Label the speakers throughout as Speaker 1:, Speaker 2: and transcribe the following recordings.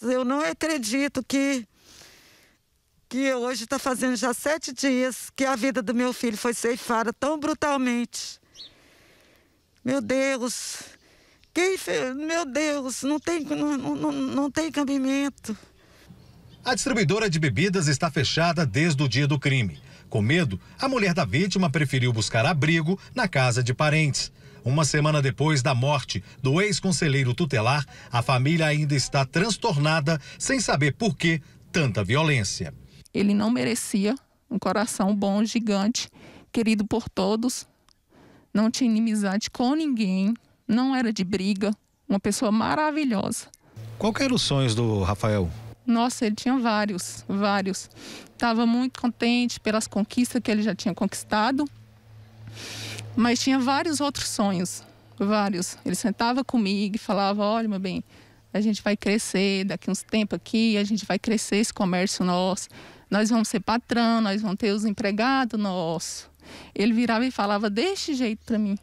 Speaker 1: Eu não acredito que que hoje está fazendo já sete dias que a vida do meu filho foi ceifada tão brutalmente. Meu Deus, quem fez? Meu Deus, não tem, não, não, não
Speaker 2: tem cabimento. A distribuidora de bebidas está fechada desde o dia do crime. Com medo, a mulher da vítima preferiu buscar abrigo na casa de parentes. Uma semana depois da morte do ex-conselheiro tutelar, a família ainda está transtornada, sem saber por que tanta violência.
Speaker 3: Ele não merecia um coração bom, gigante, querido por todos, não tinha inimizade com ninguém, não era de briga, uma pessoa maravilhosa.
Speaker 2: Qual eram os sonhos do Rafael?
Speaker 3: Nossa, ele tinha vários, vários. Estava muito contente pelas conquistas que ele já tinha conquistado. Mas tinha vários outros sonhos, vários. Ele sentava comigo e falava: olha, meu bem, a gente vai crescer daqui uns tempos aqui, a gente vai crescer esse comércio nosso, nós vamos ser patrão, nós vamos ter os empregados nossos. Ele virava e falava deste jeito para mim.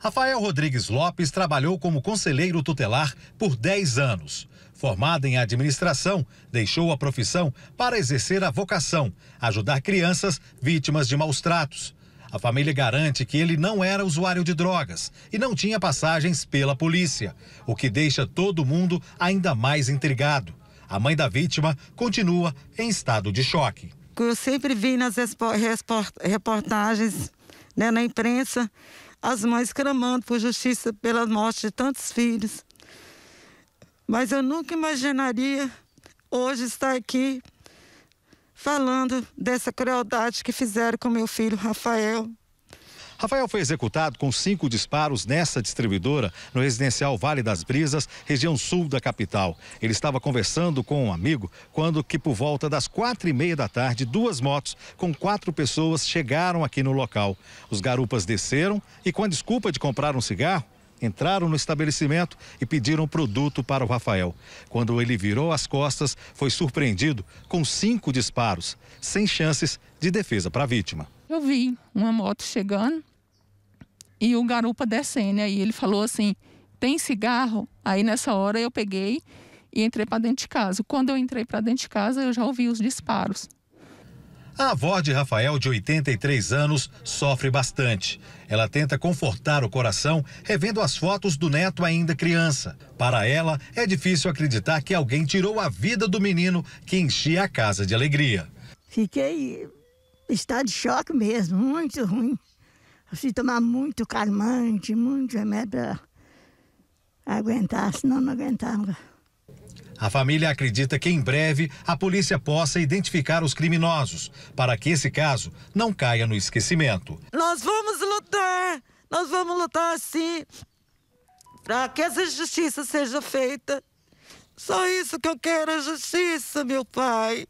Speaker 2: Rafael Rodrigues Lopes trabalhou como conselheiro tutelar por 10 anos. Formado em administração, deixou a profissão para exercer a vocação, ajudar crianças vítimas de maus tratos. A família garante que ele não era usuário de drogas e não tinha passagens pela polícia, o que deixa todo mundo ainda mais intrigado. A mãe da vítima continua em estado de choque.
Speaker 1: Eu sempre vi nas reportagens, né, na imprensa, as mães clamando por justiça pela morte de tantos filhos. Mas eu nunca imaginaria hoje estar aqui falando dessa crueldade que fizeram com meu filho Rafael.
Speaker 2: Rafael foi executado com cinco disparos nessa distribuidora, no residencial Vale das Brisas, região sul da capital. Ele estava conversando com um amigo quando que por volta das quatro e meia da tarde, duas motos com quatro pessoas chegaram aqui no local. Os garupas desceram e com a desculpa de comprar um cigarro, entraram no estabelecimento e pediram produto para o Rafael. Quando ele virou as costas, foi surpreendido com cinco disparos, sem chances de defesa para a vítima.
Speaker 3: Eu vi uma moto chegando e o garupa descendo. Aí ele falou assim: tem cigarro? Aí nessa hora eu peguei e entrei para dentro de casa. Quando eu entrei para dentro de casa, eu já ouvi os disparos.
Speaker 2: A avó de Rafael, de 83 anos, sofre bastante. Ela tenta confortar o coração revendo as fotos do neto ainda criança. Para ela, é difícil acreditar que alguém tirou a vida do menino que enchia a casa de alegria.
Speaker 1: Fiquei estado de choque mesmo, muito ruim. Preciso tomar muito calmante, muito remédio para aguentar, senão não aguentava.
Speaker 2: A família acredita que em breve a polícia possa identificar os criminosos, para que esse caso não caia no esquecimento.
Speaker 1: Nós vamos lutar, nós vamos lutar sim, para que essa justiça seja feita. Só isso que eu quero a é justiça, meu pai.